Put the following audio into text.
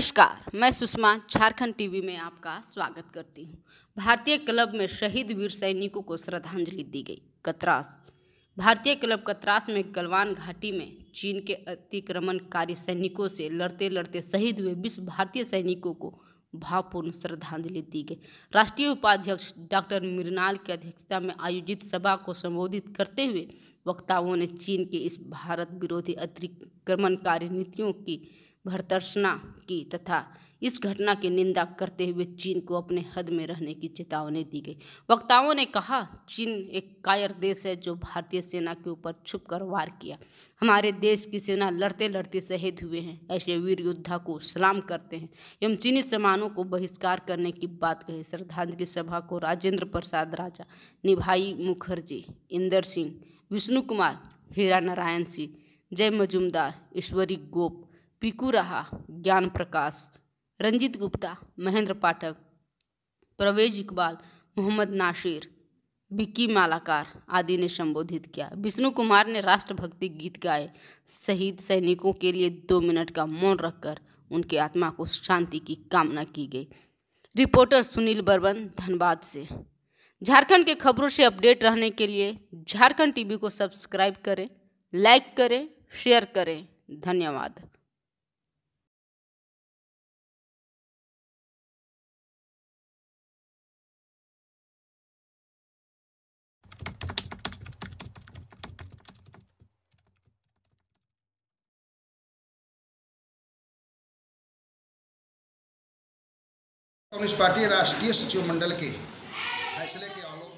नमस्कार मैं सुषमा झारखंड टीवी में आपका स्वागत करती हूँ भारतीय क्लब में शहीद वीर सैनिकों को श्रद्धांजलि दी गई कतरास भारतीय क्लब कतरास में गलवान घाटी में चीन के अतिक्रमणकारी सैनिकों से लड़ते लड़ते शहीद हुए विश्व भारतीय सैनिकों को भावपूर्ण श्रद्धांजलि दी गई राष्ट्रीय उपाध्यक्ष डॉक्टर मृणाल की अध्यक्षता में आयोजित सभा को संबोधित करते हुए वक्ताओं ने चीन के इस भारत विरोधी अतिक्रमणकारी नीतियों की भर्त्सना की तथा इस घटना की निंदा करते हुए चीन को अपने हद में रहने की चेतावनी दी गई वक्ताओं ने कहा चीन एक कायर देश है जो भारतीय सेना के ऊपर छुप कर वार किया हमारे देश की सेना लड़ते लड़ते शहीद हुए हैं ऐसे वीर योद्धा को सलाम करते हैं एवं चीनी सामानों को बहिष्कार करने की बात कही श्रद्धांजलि सभा को राजेंद्र प्रसाद राजा निभाई मुखर्जी इंदर सिंह विष्णु कुमार हीरा नारायण सिंह जय मजुमदार ईश्वरी गोप पिकू रहा ज्ञान प्रकाश रंजित गुप्ता महेंद्र पाठक प्रवेश इकबाल मोहम्मद नासिर बिक्की मालाकार आदि ने संबोधित किया विष्णु कुमार ने राष्ट्रभक्ति गीत गाए शहीद सैनिकों के लिए दो मिनट का मौन रखकर उनके आत्मा को शांति की कामना की गई रिपोर्टर सुनील बर्बन धनबाद से झारखंड के खबरों से अपडेट रहने के लिए झारखंड टीवी को सब्सक्राइब करें लाइक करें शेयर करें धन्यवाद कम्युनिस्ट पार्टी राष्ट्रीय सचिव मंडल के फैसले के आलोक